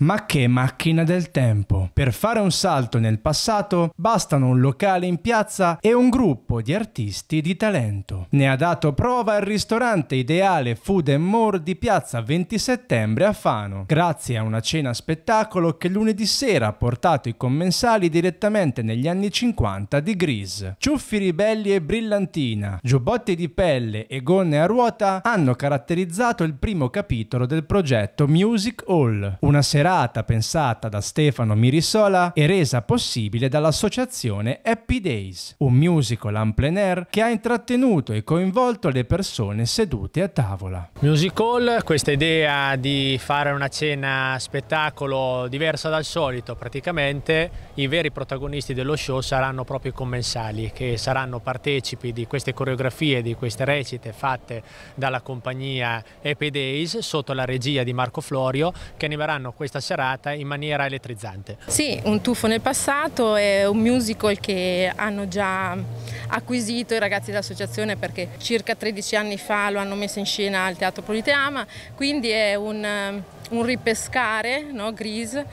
Ma che macchina del tempo! Per fare un salto nel passato bastano un locale in piazza e un gruppo di artisti di talento. Ne ha dato prova il ristorante ideale Food and More di piazza 20 settembre a Fano, grazie a una cena spettacolo che lunedì sera ha portato i commensali direttamente negli anni 50 di Grease. Ciuffi ribelli e brillantina, giubbotti di pelle e gonne a ruota hanno caratterizzato il primo capitolo del progetto Music Hall, una serata superata, pensata da Stefano Mirisola e resa possibile dall'associazione Happy Days, un musical en plein air che ha intrattenuto e coinvolto le persone sedute a tavola. Musical, questa idea di fare una cena spettacolo diversa dal solito, praticamente i veri protagonisti dello show saranno proprio i commensali che saranno partecipi di queste coreografie, di queste recite fatte dalla compagnia Happy Days sotto la regia di Marco Florio che animeranno questa questa serata in maniera elettrizzante. Sì, un tuffo nel passato è un musical che hanno già acquisito i ragazzi dell'associazione perché circa 13 anni fa lo hanno messo in scena al Teatro Politeama, quindi è un un ripescare, no, Grease,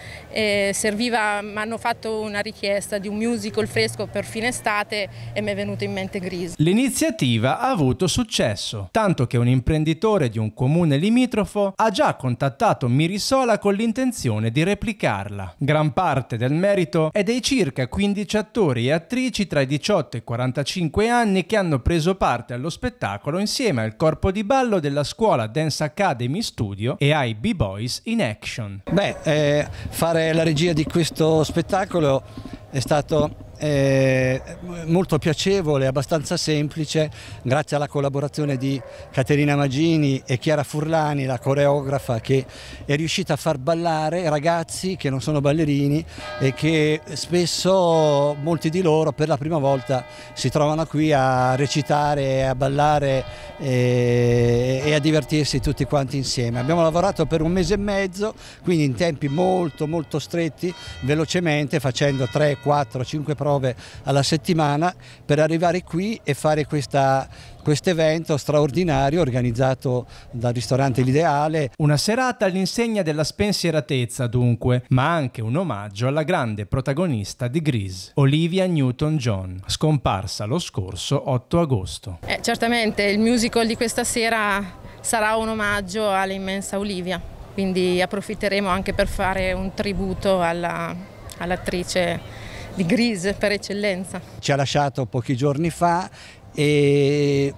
serviva, mi hanno fatto una richiesta di un musical fresco per fine estate e mi è venuto in mente gris. L'iniziativa ha avuto successo, tanto che un imprenditore di un comune limitrofo ha già contattato Mirisola con l'intenzione di replicarla. Gran parte del merito è dei circa 15 attori e attrici tra i 18 e i 45 anni che hanno preso parte allo spettacolo insieme al corpo di ballo della scuola Dance Academy Studio e ai b boys Boys in Action. Beh, eh, fare la regia di questo spettacolo è stato eh, molto piacevole, abbastanza semplice, grazie alla collaborazione di Caterina Magini e Chiara Furlani, la coreografa che è riuscita a far ballare ragazzi che non sono ballerini e che spesso molti di loro per la prima volta si trovano qui a recitare, a ballare e, eh, e a divertirsi tutti quanti insieme. Abbiamo lavorato per un mese e mezzo, quindi in tempi molto molto stretti, velocemente facendo 3, 4, 5 progetti prove alla settimana per arrivare qui e fare questo evento straordinario organizzato dal ristorante L'Ideale. Una serata all'insegna della spensieratezza dunque, ma anche un omaggio alla grande protagonista di Grease, Olivia Newton-John, scomparsa lo scorso 8 agosto. Eh, certamente il musical di questa sera sarà un omaggio all'immensa Olivia, quindi approfitteremo anche per fare un tributo alla, all'attrice di Grise per eccellenza. Ci ha lasciato pochi giorni fa e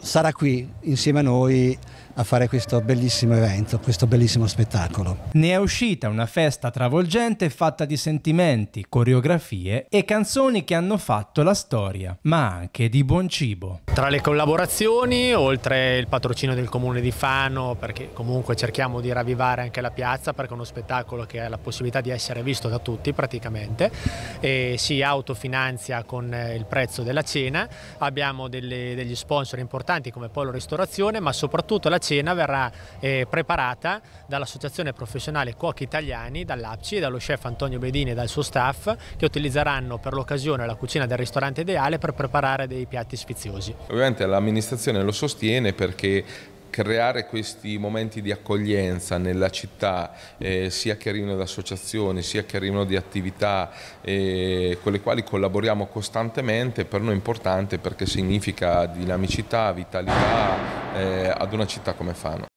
sarà qui insieme a noi a fare questo bellissimo evento, questo bellissimo spettacolo. Ne è uscita una festa travolgente fatta di sentimenti, coreografie e canzoni che hanno fatto la storia, ma anche di buon cibo. Tra le collaborazioni, oltre il patrocino del comune di Fano, perché comunque cerchiamo di ravvivare anche la piazza, perché è uno spettacolo che ha la possibilità di essere visto da tutti praticamente, e si autofinanzia con eh, il prezzo della cena, abbiamo delle, degli sponsor importanti come Polo Ristorazione, ma soprattutto la cena verrà eh, preparata dall'Associazione Professionale Cuochi Italiani, dall'APCI, dallo chef Antonio Bedini e dal suo staff che utilizzeranno per l'occasione la cucina del ristorante ideale per preparare dei piatti sfiziosi. Ovviamente l'amministrazione lo sostiene perché creare questi momenti di accoglienza nella città, eh, sia che arrivino da associazioni, sia che arrivino di attività eh, con le quali collaboriamo costantemente, per noi è importante perché significa dinamicità, vitalità, eh, ad una città come Fano.